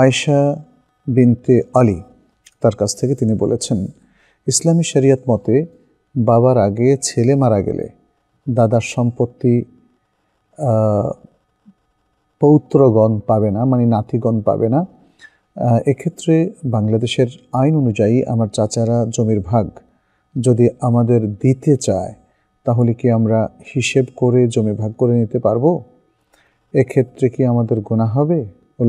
আয়েশা বিনতে আলী তার কাছ থেকে তিনি বলেছেন ইসলামী শরিয়ত মতে বাবার আগে ছেলে মারা গেলে দাদার সম্পত্তি পৌত্রগণ পাবে না মানে নাতিগণ পাবে না এক্ষেত্রে বাংলাদেশের আইন অনুযায়ী আমার চাচারা জমির ভাগ যদি আমাদের দিতে চায় তাহলে কি আমরা হিসেব করে জমি ভাগ করে নিতে পারবো এক্ষেত্রে কি আমাদের গোনা হবে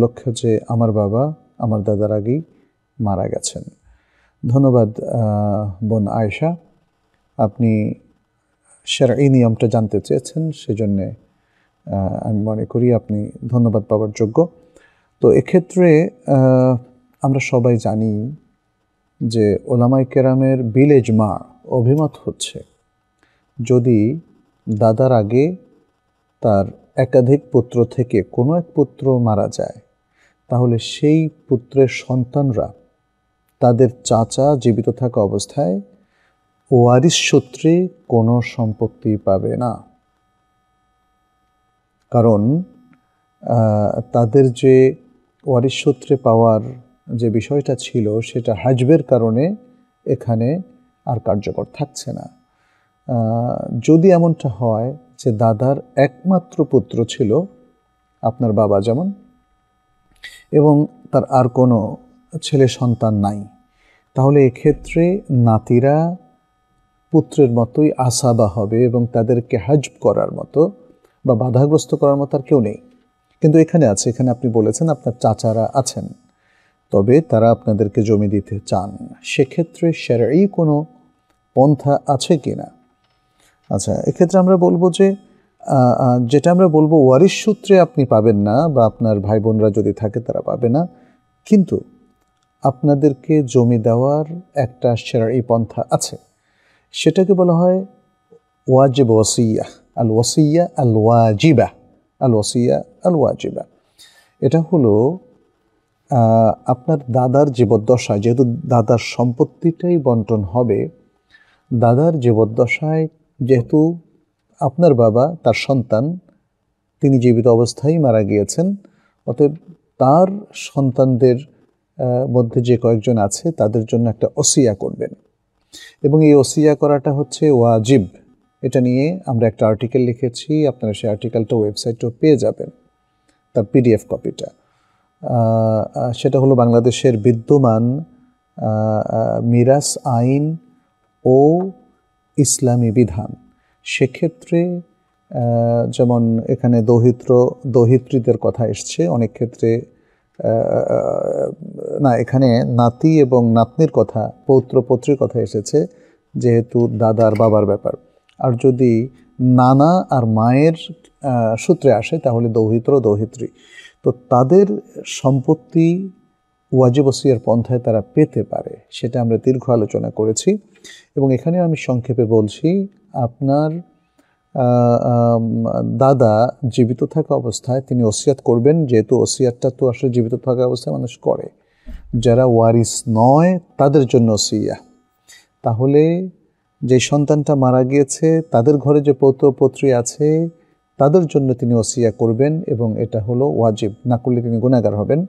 লক্ষ্য যে আমার বাবা আমার দাদার আগেই মারা গেছেন ধন্যবাদ বোন আয়সা আপনি সেরা এই নিয়মটা জানতে চেয়েছেন সেজন্যে আমি মনে করি আপনি ধন্যবাদ পাওয়ার যোগ্য তো এক্ষেত্রে আমরা সবাই জানি যে ওলামাই কেরামের বিলেজ মা অভিমত হচ্ছে যদি দাদার আগে তার একাধিক পুত্র থেকে কোনো এক পুত্র মারা যায় তাহলে সেই পুত্রের সন্তানরা তাদের চাচা জীবিত থাকা অবস্থায় ওয়ারিস সূত্রে কোনো সম্পত্তি পাবে না কারণ তাদের যে ওয়ারিস সূত্রে পাওয়ার যে বিষয়টা ছিল সেটা হাজবের কারণে এখানে আর কার্যকর থাকছে না যদি এমনটা হয় যে দাদার একমাত্র পুত্র ছিল আপনার বাবা যেমন এবং তার আর কোনো ছেলে সন্তান নাই তাহলে এক্ষেত্রে নাতিরা পুত্রের মতোই আসাবা হবে এবং তাদেরকে হাজব করার মতো বা বাধাগ্রস্ত করার মতো আর কেউ নেই কিন্তু এখানে আছে এখানে আপনি বলেছেন আপনার চাচারা আছেন তবে তারা আপনাদেরকে জমি দিতে চান সেক্ষেত্রে সেরাই কোনো পন্থা আছে কি না আচ্ছা এক্ষেত্রে আমরা বলবো যে যেটা আমরা বলবো ওয়ারিশ সূত্রে আপনি পাবেন না বা আপনার ভাই বোনরা যদি থাকে তারা পাবে না কিন্তু আপনাদেরকে জমি দেওয়ার একটা সেরা এই পন্থা আছে সেটাকে বলা হয় ওয়াজিব ওয়াসিয়া আল ওয়াসিয়া আল ওয়াজিবা আল ওয়াসিয়া আল ওয়াজিবা এটা হলো আপনার দাদার জীবদ্দশায় যেহেতু দাদার সম্পত্তিটাই বন্টন হবে দাদার জীবদ্দশায় যেহেতু আপনার বাবা তার সন্তান তিনি জীবিত অবস্থায় মারা গিয়েছেন অতএব তার সন্তানদের মধ্যে যে কয়েকজন আছে তাদের জন্য একটা অসিয়া করবেন এবং এই অসিয়া করাটা হচ্ছে ওয়াজিব এটা নিয়ে আমরা একটা আর্টিকেল লিখেছি আপনারা সেই আর্টিকেলটা ওয়েবসাইটেও পেয়ে যাবেন তার পিডিএফ কপিটা সেটা হলো বাংলাদেশের বিদ্যমান মিরাস আইন ও ইসলামী বিধান সেক্ষেত্রে যেমন এখানে দহিত্র দহিত্রীদের কথা এসছে অনেক ক্ষেত্রে না এখানে নাতি এবং নাতনির কথা পৌত্র পৌত্রীর কথা এসেছে যেহেতু দাদার বাবার ব্যাপার আর যদি নানা আর মায়ের সূত্রে আসে তাহলে দৌহিত্র দৌহিত্রী তো তাদের সম্পত্তি ওয়াজিব ওসিয়ার পন্থায় তারা পেতে পারে সেটা আমরা দীর্ঘ আলোচনা করেছি এবং এখানে আমি সংক্ষেপে বলছি আপনার দাদা জীবিত থাকা অবস্থায় তিনি ওসিয়াত করবেন যেহেতু ওসিয়াতটা তো আসলে জীবিত থাকা অবস্থায় মানুষ করে যারা ওয়ারিস নয় তাদের জন্য ওসিয়া তাহলে যে সন্তানটা মারা গিয়েছে তাদের ঘরে যে পৌত্র পত্রী আছে তাদের জন্য তিনি ওসিয়া করবেন এবং এটা হলো ওয়াজিব না করলে তিনি গুণাগার হবেন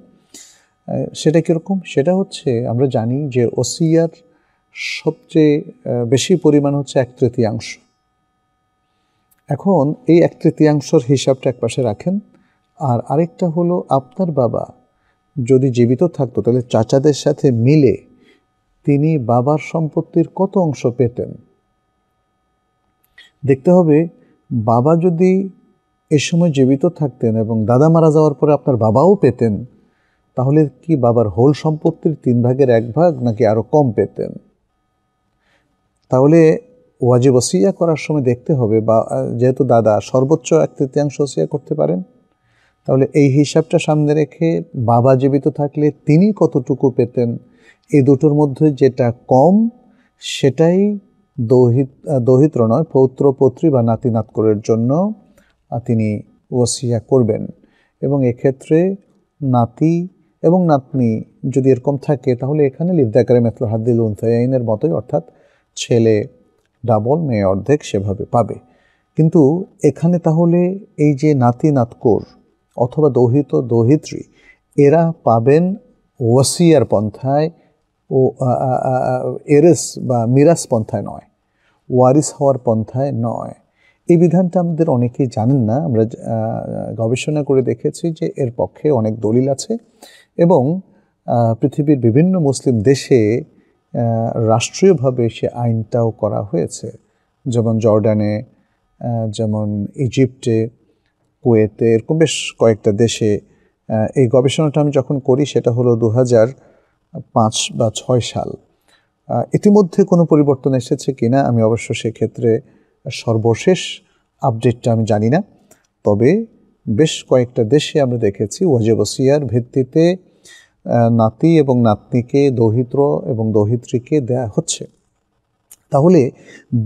সেটা কীরকম সেটা হচ্ছে আমরা জানি যে ওসিয়ার সবচেয়ে বেশি পরিমাণ হচ্ছে এক তৃতীয়াংশ এখন এই এক তৃতীয়াংশর হিসাবটা এক পাশে রাখেন আর আরেকটা হলো আপনার বাবা যদি জীবিত থাকতো তাহলে চাচাদের সাথে মিলে তিনি বাবার সম্পত্তির কত অংশ পেতেন দেখতে হবে বাবা যদি এ সময় জীবিত থাকতেন এবং দাদা মারা যাওয়ার পরে আপনার বাবাও পেতেন তাহলে কি বাবার হোল সম্পত্তির তিন ভাগের এক ভাগ নাকি আরও কম পেতেন তাহলে ওয়াজিব ওসিয়া করার সময় দেখতে হবে বা যেহেতু দাদা সর্বোচ্চ এক তৃতীয়াংশ ওসিয়া করতে পারেন তাহলে এই হিসাবটা সামনে রেখে বাবা জীবিত থাকলে তিনি কতটুকু পেতেন এই দুটোর মধ্যে যেটা কম সেটাই দহিত দহিত্র নয় পৌত্র পত্রী বা নাতি নাতকরের জন্য তিনি ওসিয়া করবেন এবং এক্ষেত্রে নাতি এবং নাতনি যদি এরকম থাকে তাহলে এখানে লিদ্দাকারে মেতল হাদ্দিল উন্থাইনের মতোই অর্থাৎ ছেলে ডাবল মেয়ে অর্ধেক সেভাবে পাবে কিন্তু এখানে তাহলে এই যে নাতি নাতকোর অথবা দহিত দহিত্রী এরা পাবেন ওয়াসিয়ার পন্থায় ও এরেস বা মিরাস পন্থায় নয় ওয়ারিস হওয়ার পন্থায় নয় এই বিধানটা আমাদের অনেকেই জানেন না আমরা গবেষণা করে দেখেছি যে এর পক্ষে অনেক দলিল আছে এবং পৃথিবীর বিভিন্ন মুসলিম দেশে রাষ্ট্রীয়ভাবে সে আইনটাও করা হয়েছে যেমন জর্ডানে যেমন ইজিপ্টে কুয়েতে এরকম বেশ কয়েকটা দেশে এই গবেষণাটা আমি যখন করি সেটা হলো দু পাঁচ বা ছয় সাল ইতিমধ্যে কোনো পরিবর্তন এসেছে কি না আমি অবশ্য সেক্ষেত্রে সর্বশেষ আপডেটটা আমি জানি না তবে বেশ কয়েকটা দেশে আমরা দেখেছি ওয়াজেবসিয়ার ভিত্তিতে নাতি এবং নাতনিকে দহিত্র এবং দহিত্রীকে দেয়া হচ্ছে তাহলে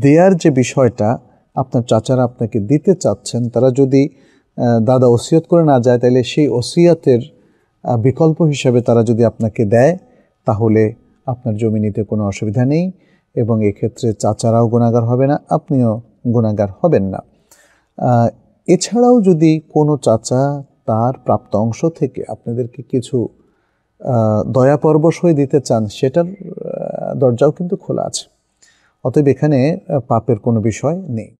দেয়ার যে বিষয়টা আপনার চাচারা আপনাকে দিতে চাচ্ছেন তারা যদি দাদা ওসিয়ত করে না যায় তাহলে সেই ওসিয়াতের বিকল্প হিসাবে তারা যদি আপনাকে দেয় তাহলে আপনার জমি নিতে কোনো অসুবিধা নেই এবং এক্ষেত্রে চাচারাও গুণাগার হবে না আপনিও গুণাগার হবেন না এছাড়াও যদি কোনো চাচা তার প্রাপ্ত অংশ থেকে আপনাদেরকে কিছু দয়া পরবশ হয়ে দিতে চান সেটার দরজাও কিন্তু খোলা আছে অতএব এখানে পাপের কোনো বিষয় নেই